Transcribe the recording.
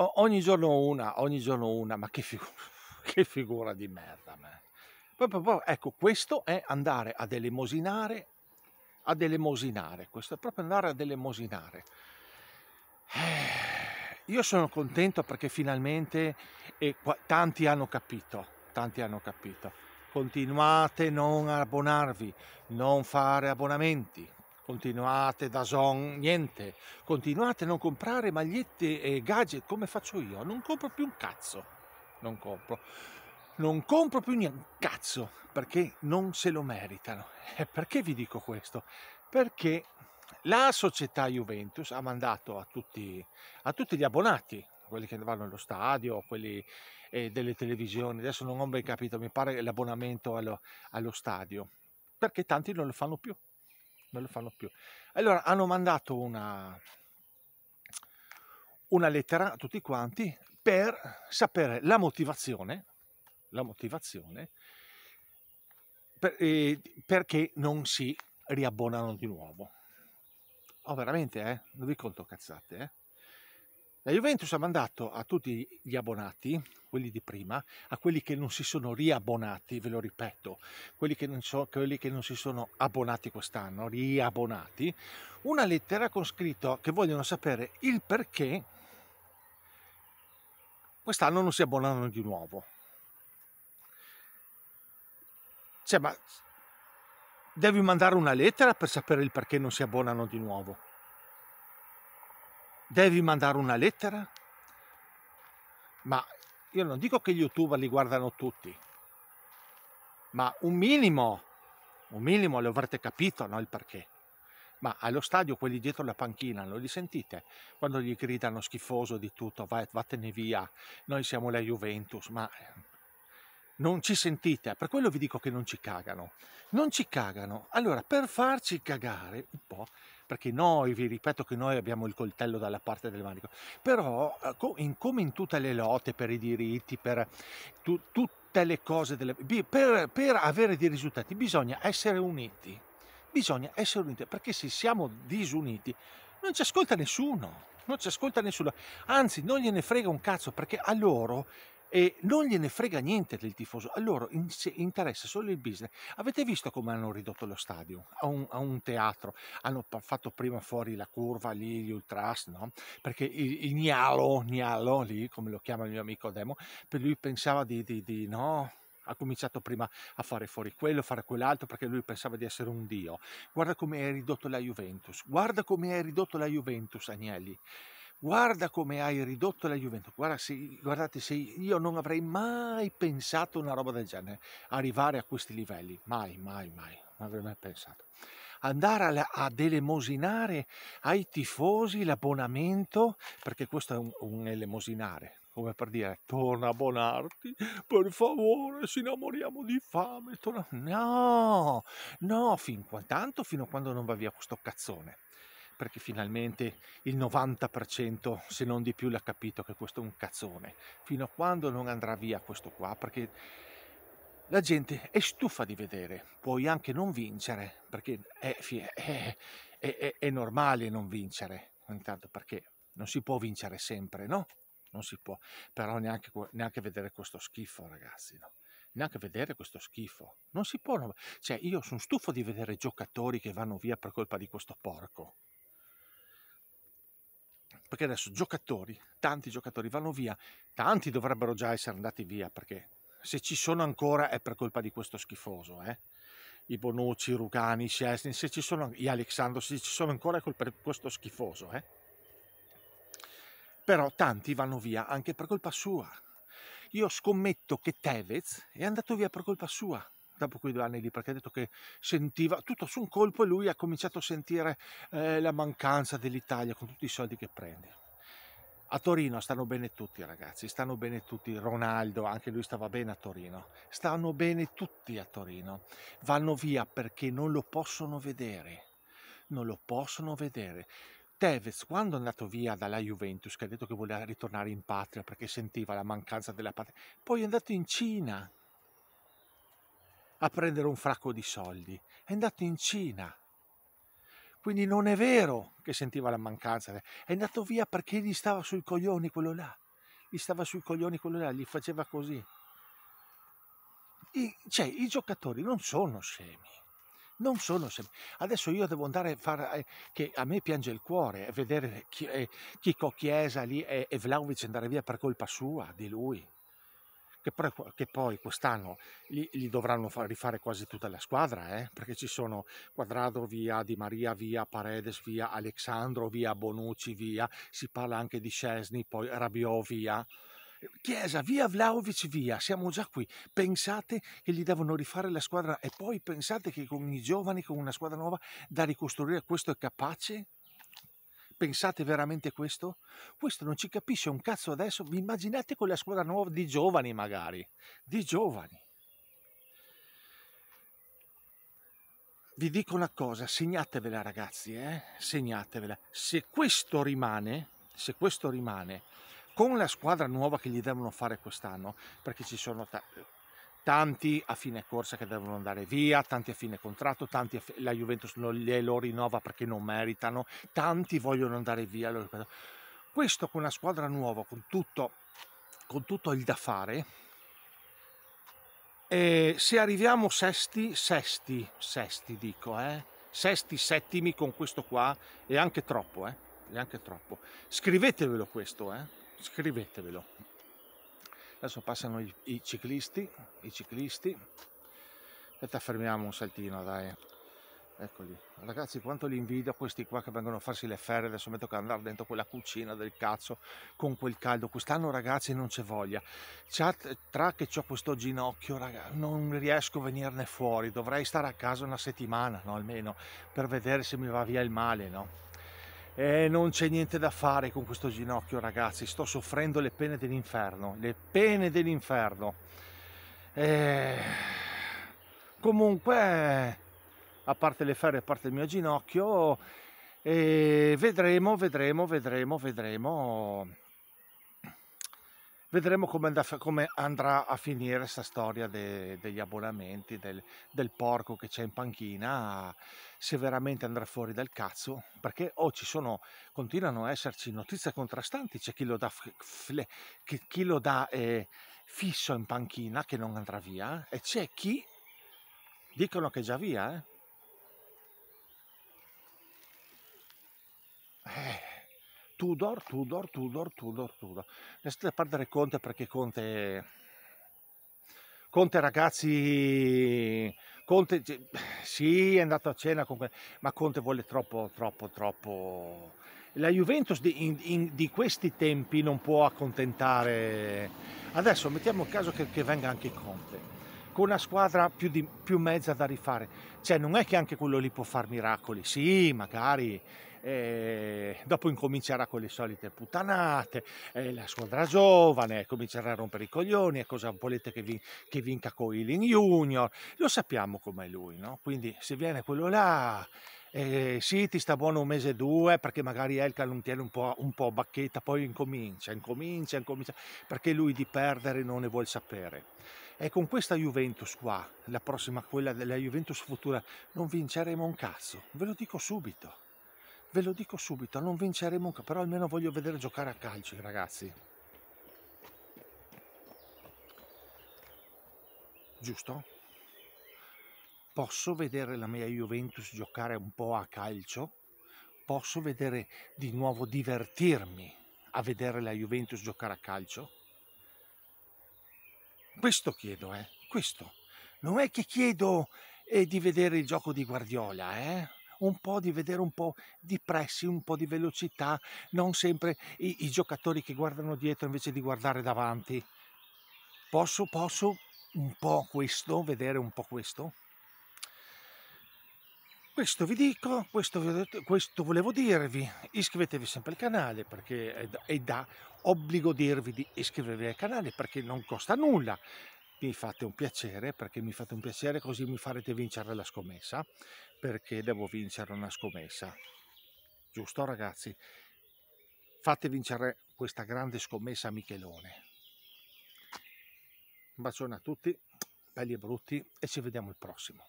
O- ogni giorno una, ogni giorno una, ma che, figu- che figura di merda. Man. Poi, poi, ecco, questo è andare ad elemosinare, ad elemosinare, questo è proprio andare ad elemosinare. Eh, io sono contento perché finalmente eh, qua, tanti hanno capito, tanti hanno capito. Continuate non abbonarvi, non fare abbonamenti, continuate da Son, niente, continuate a non comprare magliette e gadget come faccio io, non compro più un cazzo, non compro, non compro più niente, cazzo perché non se lo meritano. E perché vi dico questo? Perché la società Juventus ha mandato a tutti, a tutti gli abbonati, quelli che vanno allo stadio, quelli eh, delle televisioni, adesso non ho ben capito, mi pare l'abbonamento allo, allo stadio, perché tanti non lo fanno più non lo fanno più. Allora hanno mandato una, una lettera a tutti quanti per sapere la motivazione, la motivazione per, eh, perché non si riabbonano di nuovo. Oh, veramente, eh? Non vi conto cazzate, eh? La Juventus ha mandato a tutti gli abbonati, quelli di prima, a quelli che non si sono riabbonati, ve lo ripeto, quelli che non, so, quelli che non si sono abbonati quest'anno, riabbonati, una lettera con scritto che vogliono sapere il perché quest'anno non si abbonano di nuovo. Cioè, ma devi mandare una lettera per sapere il perché non si abbonano di nuovo? devi mandare una lettera? Ma io non dico che gli youtuber li guardano tutti, ma un minimo, un minimo lo avrete capito no, il perché. Ma allo stadio quelli dietro la panchina non li sentite? Quando gli gridano schifoso di tutto, vai, vattene via, noi siamo la Juventus, ma eh, non ci sentite, per quello vi dico che non ci cagano. Non ci cagano. Allora, per farci cagare un po', perché noi, vi ripeto che noi abbiamo il coltello dalla parte del manico, però eh, in, come in tutte le lotte per i diritti, per tu, tutte le cose, delle, per, per avere dei risultati bisogna essere uniti, bisogna essere uniti, perché se siamo disuniti non ci ascolta nessuno, non ci ascolta nessuno, anzi non gliene frega un cazzo perché a loro e non gliene frega niente del tifoso, a loro interessa solo il business. Avete visto come hanno ridotto lo stadio a un, a un teatro? Hanno fatto prima fuori la curva lì, gli ultras, no? Perché il, il gnalo, gnalo, lì, come lo chiama il mio amico Demo, per lui pensava di, di, di no, ha cominciato prima a fare fuori quello, a fare quell'altro perché lui pensava di essere un dio. Guarda come hai ridotto la Juventus, guarda come hai ridotto la Juventus, Agnelli guarda come hai ridotto la Juventus, guarda se, guardate se io non avrei mai pensato una roba del genere, arrivare a questi livelli, mai, mai, mai, non avrei mai pensato. Andare a, ad elemosinare ai tifosi l'abbonamento, perché questo è un, un elemosinare, come per dire torna a abbonarti, per favore, se innamoriamo di fame, torna... no, no, fin, tanto fino a quando non va via questo cazzone perché finalmente il 90% se non di più l'ha capito che questo è un cazzone, fino a quando non andrà via questo qua, perché la gente è stufa di vedere, puoi anche non vincere, perché è, è, è, è normale non vincere, intanto perché non si può vincere sempre, no? Non si può, però neanche, neanche vedere questo schifo ragazzi, no? neanche vedere questo schifo. Non si può. Cioè, io sono stufo di vedere giocatori che vanno via per colpa di questo porco perché adesso giocatori, tanti giocatori vanno via, tanti dovrebbero già essere andati via perché se ci sono ancora è per colpa di questo schifoso, eh? i Bonucci, i Rugani, i Sestin, se ci sono gli Alexandro, se ci sono ancora è colpa di questo schifoso, eh? però tanti vanno via anche per colpa sua. Io scommetto che Tevez è andato via per colpa sua, dopo quei due anni lì, perché ha detto che sentiva tutto su un colpo e lui ha cominciato a sentire eh, la mancanza dell'Italia con tutti i soldi che prende. A Torino stanno bene tutti ragazzi, stanno bene tutti, Ronaldo anche lui stava bene a Torino, stanno bene tutti a Torino, vanno via perché non lo possono vedere, non lo possono vedere. Tevez quando è andato via dalla Juventus, che ha detto che voleva ritornare in patria perché sentiva la mancanza della patria, poi è andato in Cina, a prendere un fracco di soldi, è andato in Cina. Quindi non è vero che sentiva la mancanza, è andato via perché gli stava sui coglioni quello là, gli stava sui coglioni quello là, gli faceva così. I, cioè, i giocatori non sono scemi, non sono scemi. Adesso io devo andare a fare, eh, che a me piange il cuore, eh, vedere chi, eh, Chico Chiesa lì e, e Vlaovic andare via per colpa sua, di lui che, però, che poi quest'anno li, li dovranno far, rifare quasi tutta la squadra, eh? perché ci sono Quadrado via, Di Maria via, Paredes via, Alexandro via, Bonucci via, si parla anche di Cesni, poi Rabiot via. Chiesa, via Vlaovic, via, siamo già qui. Pensate che gli devono rifare la squadra e poi pensate che con i giovani, con una squadra nuova da ricostruire, questo è capace? Pensate veramente questo? Questo non ci capisce un cazzo adesso. Vi immaginate con la squadra nuova di giovani magari. Di giovani. Vi dico una cosa, segnatevela ragazzi, eh? segnatevela. Se questo rimane, se questo rimane, con la squadra nuova che gli devono fare quest'anno, perché ci sono t- tanti a fine corsa che devono andare via, tanti a fine contratto, tanti a, la Juventus non glielo rinnova perché non meritano, tanti vogliono andare via. Questo con una squadra nuova, con tutto, con tutto il da fare, e eh, se arriviamo sesti, sesti, sesti dico, eh? sesti, settimi con questo qua, è anche troppo, eh? è anche troppo. Scrivetevelo questo, eh? scrivetevelo adesso passano i, i ciclisti i ciclisti aspetta fermiamo un saltino dai eccoli ragazzi quanto li invidio questi qua che vengono a farsi le ferre adesso metto che andare dentro quella cucina del cazzo con quel caldo quest'anno ragazzi non c'è voglia tra che ho questo ginocchio raga, non riesco a venirne fuori dovrei stare a casa una settimana no, almeno per vedere se mi va via il male no eh, non c'è niente da fare con questo ginocchio, ragazzi. Sto soffrendo le pene dell'inferno. Le pene dell'inferno. Eh, comunque, a parte le ferre, a parte il mio ginocchio, eh, vedremo, vedremo, vedremo, vedremo vedremo come, andrà, come andrà a finire questa storia de, degli abbonamenti, del, del, porco che c'è in panchina, se veramente andrà fuori dal cazzo, perché oh, ci sono, continuano a esserci notizie contrastanti, c'è chi lo dà, fle, chi lo dà eh, fisso in panchina che non andrà via e c'è chi dicono che è già via. Eh. Tudor, Tudor, Tudor, Tudor, Tudor. a perdere Conte perché Conte... Conte ragazzi... Conte... Cioè, sì, è andato a cena con... Ma Conte vuole troppo, troppo, troppo... La Juventus di, in, in, di questi tempi non può accontentare... Adesso mettiamo il caso che, che venga anche Conte con una squadra più, di, più mezza da rifare. Cioè, non è che anche quello lì può fare miracoli. Sì, magari eh, dopo incomincerà con le solite puttanate, eh, la squadra giovane comincerà a rompere i coglioni, e cosa volete che, vi, che vinca Coiling Junior? Lo sappiamo com'è lui, no? Quindi se viene quello là... Eh, sì, ti sta buono un mese o due perché magari Elka non tiene un po', un po' bacchetta, poi incomincia, incomincia, incomincia, perché lui di perdere non ne vuole sapere è con questa Juventus qua, la prossima, quella della Juventus futura, non vinceremo un cazzo, ve lo dico subito, ve lo dico subito, non vinceremo un cazzo, però almeno voglio vedere giocare a calcio i ragazzi. Giusto? Posso vedere la mia Juventus giocare un po' a calcio? Posso vedere di nuovo divertirmi a vedere la Juventus giocare a calcio? Questo chiedo, eh, questo. Non è che chiedo eh, di vedere il gioco di Guardiola, eh? un po' di vedere un po' di pressi, un po' di velocità, non sempre i, i giocatori che guardano dietro invece di guardare davanti. Posso, posso un po' questo, vedere un po' questo? questo vi dico, questo, questo, volevo dirvi, iscrivetevi sempre al canale perché è da, è da, obbligo dirvi di iscrivervi al canale perché non costa nulla, mi fate un piacere perché mi fate un piacere così mi farete vincere la scommessa perché devo vincere una scommessa, giusto ragazzi? Fate vincere questa grande scommessa a Michelone. Un bacione a tutti, belli e brutti e ci vediamo al prossimo.